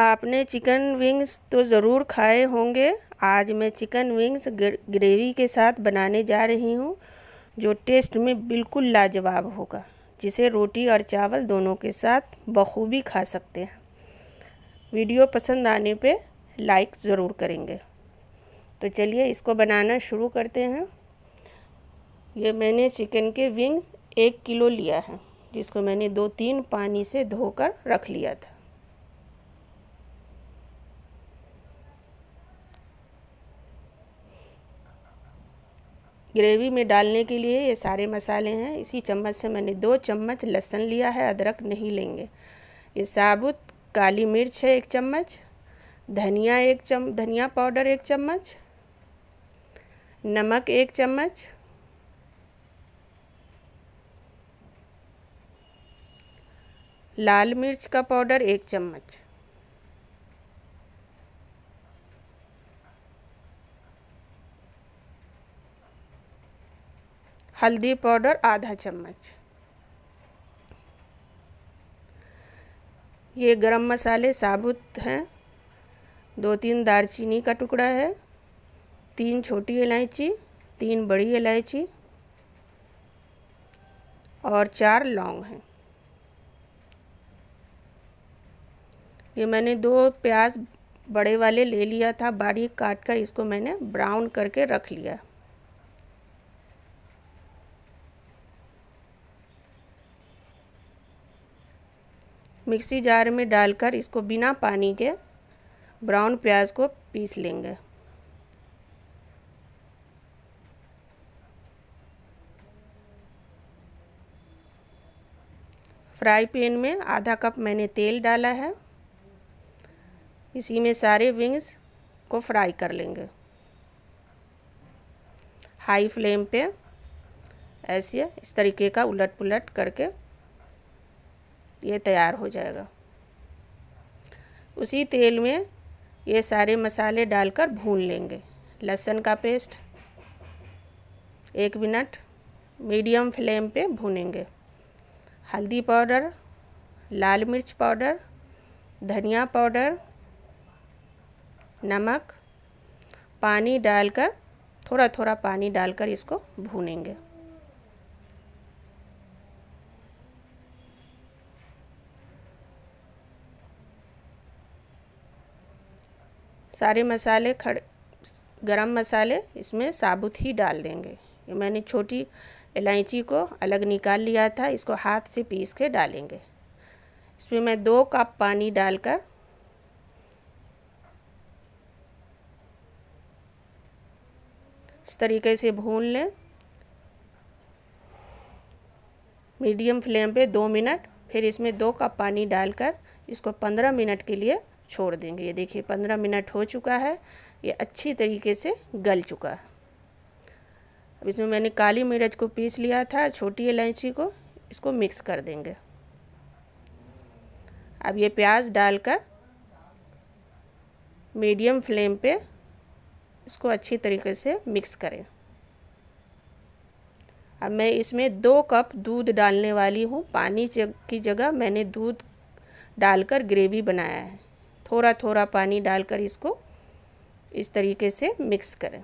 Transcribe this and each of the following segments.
आपने chicken wings तो ज़रूर खाए होंगे आज मैं चिकन विंग्स ग्रेवी के साथ बनाने जा रही हूँ जो टेस्ट में बिल्कुल लाजवाब होगा जिसे रोटी और चावल दोनों के साथ बखूबी खा सकते हैं वीडियो पसंद आने पे लाइक ज़रूर करेंगे तो चलिए इसको बनाना शुरू करते हैं ये मैंने चिकन के विंग्स एक किलो लिया है जिसको मैंने दो तीन पानी से धोकर रख लिया था ग्रेवी में डालने के लिए ये सारे मसाले हैं इसी चम्मच से मैंने दो चम्मच लहसुन लिया है अदरक नहीं लेंगे ये साबुत काली मिर्च है एक चम्मच धनिया एक चम धनिया पाउडर एक चम्मच नमक एक चम्मच लाल मिर्च का पाउडर एक चम्मच हल्दी पाउडर आधा चम्मच ये गरम मसाले साबुत हैं दो तीन दालचीनी का टुकड़ा है तीन छोटी इलायची तीन बड़ी इलायची और चार लौंग हैं ये मैंने दो प्याज बड़े वाले ले लिया था बारीक काट कर इसको मैंने ब्राउन करके रख लिया मिक्सी जार में डालकर इसको बिना पानी के ब्राउन प्याज को पीस लेंगे फ्राई पैन में आधा कप मैंने तेल डाला है इसी में सारे विंग्स को फ्राई कर लेंगे हाई फ्लेम पे ऐसे इस तरीके का उलट पुलट करके ये तैयार हो जाएगा उसी तेल में ये सारे मसाले डालकर भून लेंगे लहसुन का पेस्ट एक मिनट मीडियम फ्लेम पे भूनेंगे हल्दी पाउडर लाल मिर्च पाउडर धनिया पाउडर नमक पानी डालकर थोड़ा थोड़ा पानी डालकर इसको भूनेंगे सारे मसाले खड़े गरम मसाले इसमें साबुत ही डाल देंगे ये मैंने छोटी इलायची को अलग निकाल लिया था इसको हाथ से पीस के डालेंगे इसमें मैं दो कप पानी डालकर इस तरीके से भून लें मीडियम फ्लेम पे दो मिनट फिर इसमें दो कप पानी डालकर इसको पंद्रह मिनट के लिए छोड़ देंगे ये देखिए पंद्रह मिनट हो चुका है ये अच्छी तरीके से गल चुका है अब इसमें मैंने काली मिर्च को पीस लिया था छोटी इलायची को इसको मिक्स कर देंगे अब ये प्याज डालकर मीडियम फ्लेम पे इसको अच्छी तरीके से मिक्स करें अब मैं इसमें दो कप दूध डालने वाली हूँ पानी की जगह मैंने दूध डालकर ग्रेवी बनाया है थोड़ा थोड़ा पानी डालकर इसको इस तरीके से मिक्स करें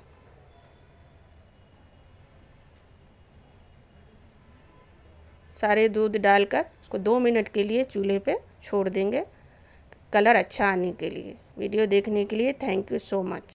सारे दूध डालकर उसको दो मिनट के लिए चूल्हे पे छोड़ देंगे कलर अच्छा आने के लिए वीडियो देखने के लिए थैंक यू सो मच